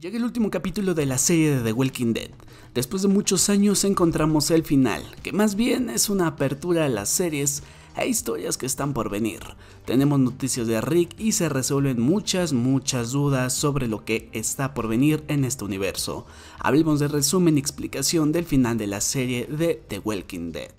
Llega el último capítulo de la serie de The Walking Dead. Después de muchos años encontramos el final, que más bien es una apertura a las series e historias que están por venir. Tenemos noticias de Rick y se resuelven muchas, muchas dudas sobre lo que está por venir en este universo. Hablemos de resumen y explicación del final de la serie de The Walking Dead.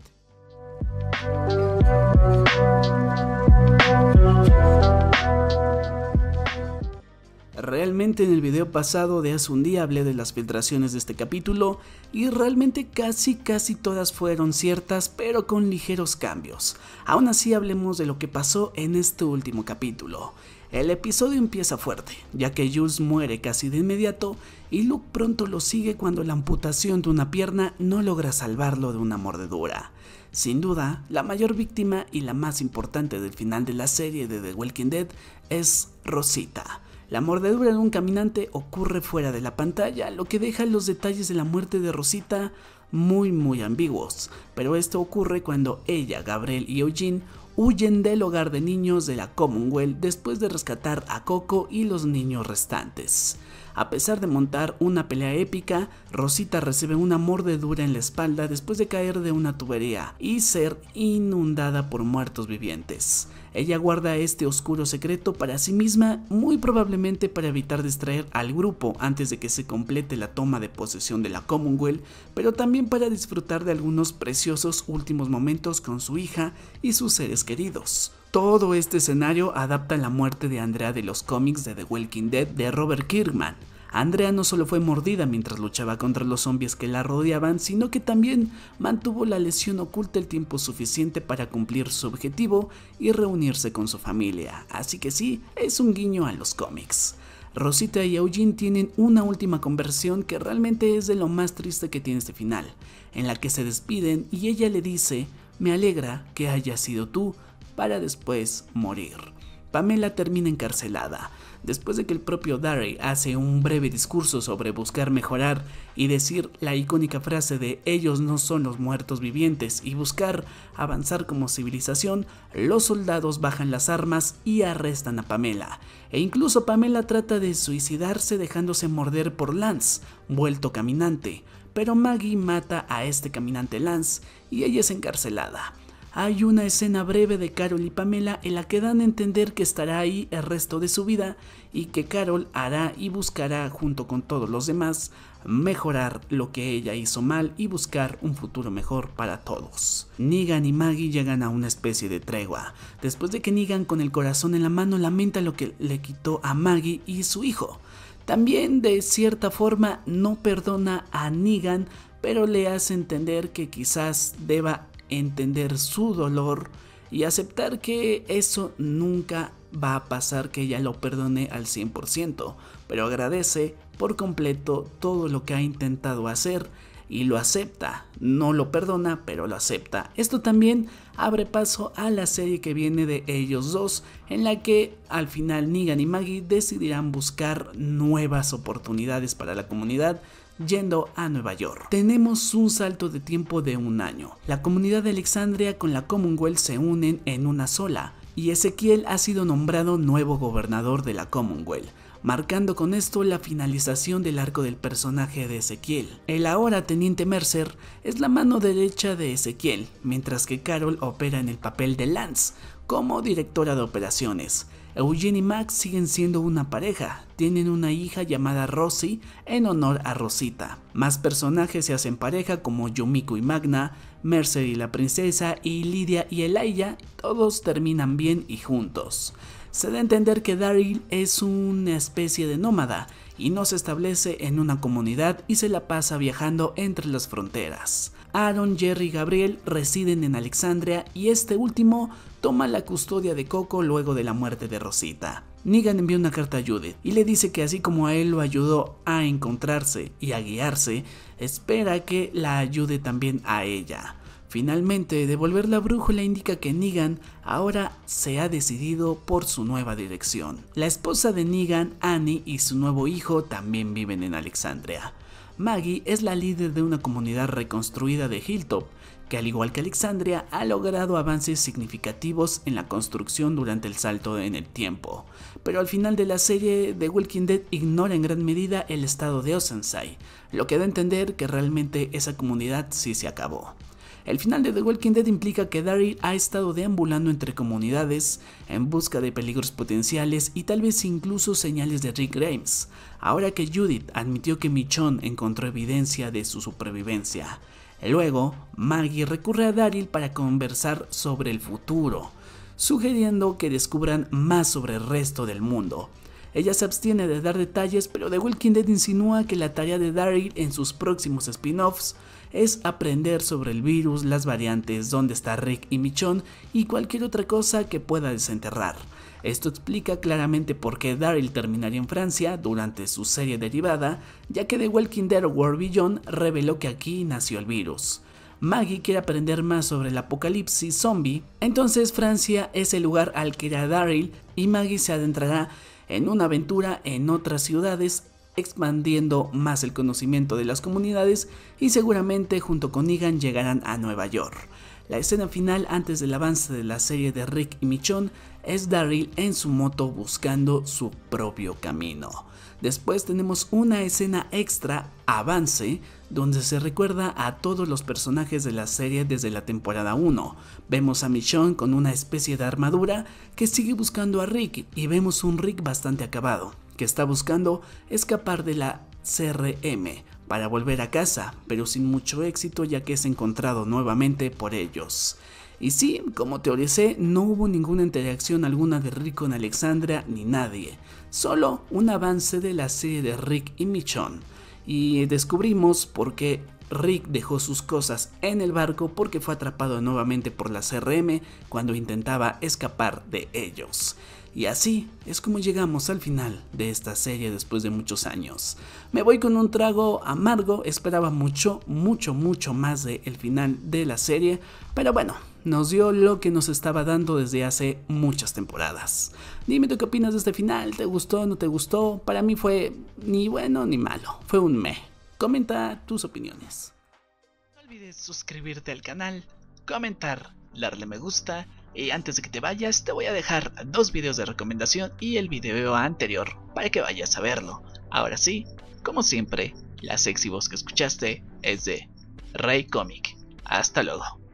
Realmente en el video pasado de hace un día hablé de las filtraciones de este capítulo y realmente casi casi todas fueron ciertas pero con ligeros cambios. Aún así hablemos de lo que pasó en este último capítulo. El episodio empieza fuerte, ya que Jules muere casi de inmediato y Luke pronto lo sigue cuando la amputación de una pierna no logra salvarlo de una mordedura. Sin duda, la mayor víctima y la más importante del final de la serie de The Walking Dead es Rosita, la mordedura de un caminante ocurre fuera de la pantalla, lo que deja los detalles de la muerte de Rosita muy muy ambiguos, pero esto ocurre cuando ella, Gabriel y Eugene huyen del hogar de niños de la Commonwealth después de rescatar a Coco y los niños restantes. A pesar de montar una pelea épica, Rosita recibe una mordedura en la espalda después de caer de una tubería y ser inundada por muertos vivientes. Ella guarda este oscuro secreto para sí misma, muy probablemente para evitar distraer al grupo antes de que se complete la toma de posesión de la Commonwealth, pero también para disfrutar de algunos preciosos últimos momentos con su hija y sus seres queridos. Todo este escenario adapta la muerte de Andrea de los cómics de The Walking Dead de Robert Kirkman. Andrea no solo fue mordida mientras luchaba contra los zombies que la rodeaban, sino que también mantuvo la lesión oculta el tiempo suficiente para cumplir su objetivo y reunirse con su familia, así que sí, es un guiño a los cómics. Rosita y Eugene tienen una última conversión que realmente es de lo más triste que tiene este final, en la que se despiden y ella le dice, me alegra que haya sido tú, para después morir. Pamela termina encarcelada, después de que el propio Darry hace un breve discurso sobre buscar mejorar y decir la icónica frase de ellos no son los muertos vivientes y buscar avanzar como civilización, los soldados bajan las armas y arrestan a Pamela. E incluso Pamela trata de suicidarse dejándose morder por Lance, vuelto caminante, pero Maggie mata a este caminante Lance y ella es encarcelada. Hay una escena breve de Carol y Pamela en la que dan a entender que estará ahí el resto de su vida y que Carol hará y buscará junto con todos los demás mejorar lo que ella hizo mal y buscar un futuro mejor para todos. Negan y Maggie llegan a una especie de tregua, después de que Negan con el corazón en la mano lamenta lo que le quitó a Maggie y su hijo. También de cierta forma no perdona a Negan, pero le hace entender que quizás deba entender su dolor y aceptar que eso nunca va a pasar que ella lo perdone al 100%, pero agradece por completo todo lo que ha intentado hacer y lo acepta. No lo perdona, pero lo acepta. Esto también abre paso a la serie que viene de ellos dos, en la que al final Negan y Maggie decidirán buscar nuevas oportunidades para la comunidad yendo a Nueva York. Tenemos un salto de tiempo de un año. La comunidad de Alexandria con la Commonwealth se unen en una sola y Ezequiel ha sido nombrado nuevo gobernador de la Commonwealth marcando con esto la finalización del arco del personaje de Ezequiel. El ahora teniente Mercer es la mano derecha de Ezequiel, mientras que Carol opera en el papel de Lance como directora de operaciones. Eugene y Max siguen siendo una pareja, tienen una hija llamada Rosie en honor a Rosita. Más personajes se hacen pareja como Yumiko y Magna, Mercer y la princesa y Lydia y Elia, todos terminan bien y juntos. Se da a entender que Daryl es una especie de nómada y no se establece en una comunidad y se la pasa viajando entre las fronteras. Aaron, Jerry y Gabriel residen en Alexandria y este último toma la custodia de Coco luego de la muerte de Rosita. Negan envía una carta a Judith y le dice que así como a él lo ayudó a encontrarse y a guiarse, espera que la ayude también a ella. Finalmente, devolver la brújula indica que Negan ahora se ha decidido por su nueva dirección. La esposa de Negan, Annie, y su nuevo hijo también viven en Alexandria. Maggie es la líder de una comunidad reconstruida de Hilltop, que al igual que Alexandria ha logrado avances significativos en la construcción durante el salto en el tiempo, pero al final de la serie The Walking Dead ignora en gran medida el estado de Osensai, lo que da a entender que realmente esa comunidad sí se acabó. El final de The Walking Dead implica que Daryl ha estado deambulando entre comunidades en busca de peligros potenciales y tal vez incluso señales de Rick Grimes, ahora que Judith admitió que Michonne encontró evidencia de su supervivencia. Luego, Maggie recurre a Daryl para conversar sobre el futuro, sugiriendo que descubran más sobre el resto del mundo. Ella se abstiene de dar detalles, pero The Walking Dead insinúa que la tarea de Daryl en sus próximos spin-offs es aprender sobre el virus, las variantes, dónde está Rick y Michonne y cualquier otra cosa que pueda desenterrar. Esto explica claramente por qué Daryl terminaría en Francia durante su serie derivada, ya que The Walking Dead World Beyond reveló que aquí nació el virus. Maggie quiere aprender más sobre el apocalipsis zombie, entonces Francia es el lugar al que irá Daryl y Maggie se adentrará en una aventura en otras ciudades, expandiendo más el conocimiento de las comunidades y seguramente junto con Igan llegarán a Nueva York. La escena final antes del avance de la serie de Rick y Michonne es Daryl en su moto buscando su propio camino. Después tenemos una escena extra, avance, donde se recuerda a todos los personajes de la serie desde la temporada 1. Vemos a Michonne con una especie de armadura que sigue buscando a Rick y vemos un Rick bastante acabado, que está buscando escapar de la CRM para volver a casa, pero sin mucho éxito ya que es encontrado nuevamente por ellos. Y sí, como teoricé, no hubo ninguna interacción alguna de Rick con Alexandra ni nadie, solo un avance de la serie de Rick y Michonne. Y descubrimos por qué Rick dejó sus cosas en el barco porque fue atrapado nuevamente por la CRM cuando intentaba escapar de ellos. Y así es como llegamos al final de esta serie después de muchos años. Me voy con un trago amargo, esperaba mucho, mucho, mucho más del el final de la serie, pero bueno, nos dio lo que nos estaba dando desde hace muchas temporadas. Dime tú qué opinas de este final, ¿te gustó, no te gustó? Para mí fue ni bueno ni malo, fue un me. Comenta tus opiniones. No olvides suscribirte al canal, comentar, darle me gusta y antes de que te vayas, te voy a dejar dos videos de recomendación y el video anterior para que vayas a verlo. Ahora sí, como siempre, la sexy voz que escuchaste es de Rey Comic. Hasta luego.